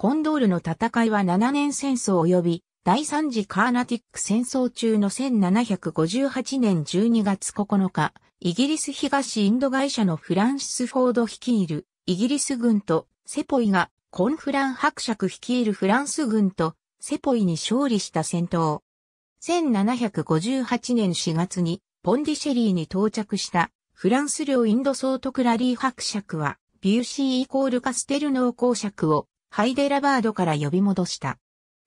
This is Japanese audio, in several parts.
コンドールの戦いは7年戦争及び第3次カーナティック戦争中の1758年12月9日、イギリス東インド会社のフランシス・フォード率いるイギリス軍とセポイがコンフラン伯爵率いるフランス軍とセポイに勝利した戦闘。1758年4月にポンディシェリーに到着したフランス領インド総督ラリー伯爵はビューシーイコールカステルノー公爵をハイデラバードから呼び戻した。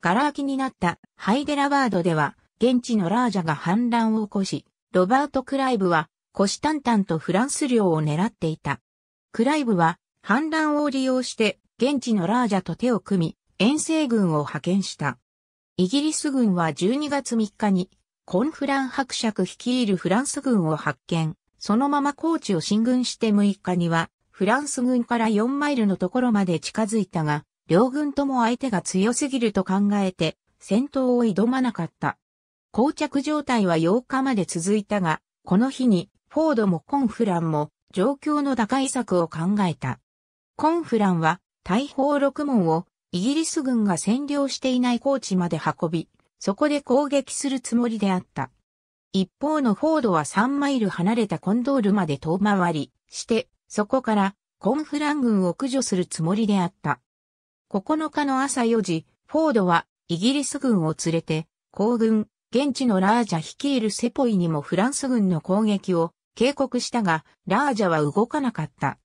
ガラ空きになったハイデラバードでは、現地のラージャが反乱を起こし、ロバート・クライブは、虎視眈々とフランス領を狙っていた。クライブは、反乱を利用して、現地のラージャと手を組み、遠征軍を派遣した。イギリス軍は12月3日に、コンフラン伯爵率いるフランス軍を発見。そのまま高地を進軍して6日には、フランス軍から4マイルのところまで近づいたが、両軍とも相手が強すぎると考えて、戦闘を挑まなかった。膠着状態は8日まで続いたが、この日にフォードもコンフランも状況の打開策を考えた。コンフランは大砲6門をイギリス軍が占領していない高地まで運び、そこで攻撃するつもりであった。一方のフォードは3マイル離れたコンドールまで遠回りして、そこからコンフラン軍を駆除するつもりであった。9日の朝4時、フォードはイギリス軍を連れて、行軍、現地のラージャ率いるセポイにもフランス軍の攻撃を警告したが、ラージャは動かなかった。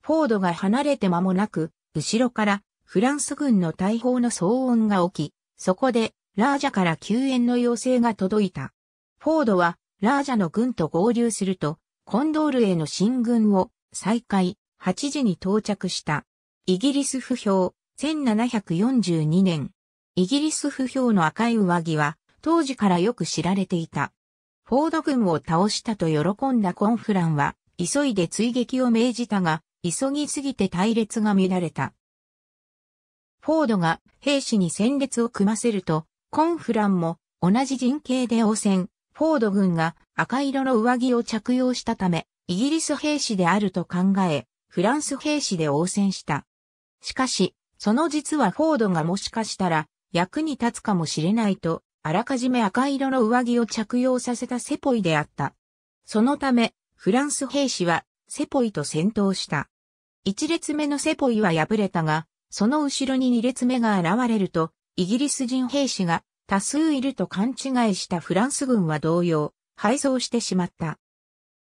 フォードが離れて間もなく、後ろからフランス軍の大砲の騒音が起き、そこでラージャから救援の要請が届いた。フォードはラージャの軍と合流すると、コンドールへの進軍を再開、8時に到着した。イギリス不評、1742年、イギリス不評の赤い上着は、当時からよく知られていた。フォード軍を倒したと喜んだコンフランは、急いで追撃を命じたが、急ぎすぎて隊列が乱れた。フォードが兵士に戦列を組ませると、コンフランも同じ陣形で応戦。フォード軍が赤色の上着を着用したため、イギリス兵士であると考え、フランス兵士で応戦した。しかし、その実はフォードがもしかしたら役に立つかもしれないと、あらかじめ赤色の上着を着用させたセポイであった。そのため、フランス兵士はセポイと戦闘した。一列目のセポイは敗れたが、その後ろに二列目が現れると、イギリス人兵士が多数いると勘違いしたフランス軍は同様、敗走してしまった。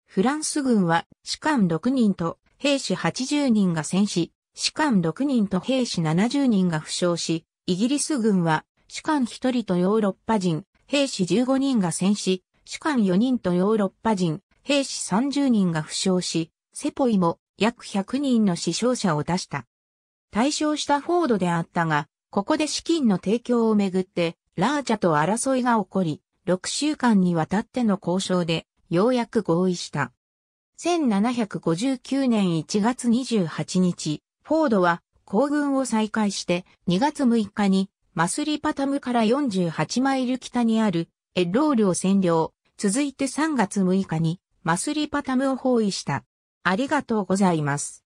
フランス軍は士官6人と兵士80人が戦死、士官6人と兵士70人が負傷し、イギリス軍は士官1人とヨーロッパ人、兵士15人が戦死、士官4人とヨーロッパ人、兵士30人が負傷し、セポイも約100人の死傷者を出した。対象したフォードであったが、ここで資金の提供をめぐって、ラーチャと争いが起こり、6週間にわたっての交渉で、ようやく合意した。1759年1月28日、フォードは行軍を再開して2月6日にマスリパタムから48マイル北にあるエッロールを占領。続いて3月6日にマスリパタムを包囲した。ありがとうございます。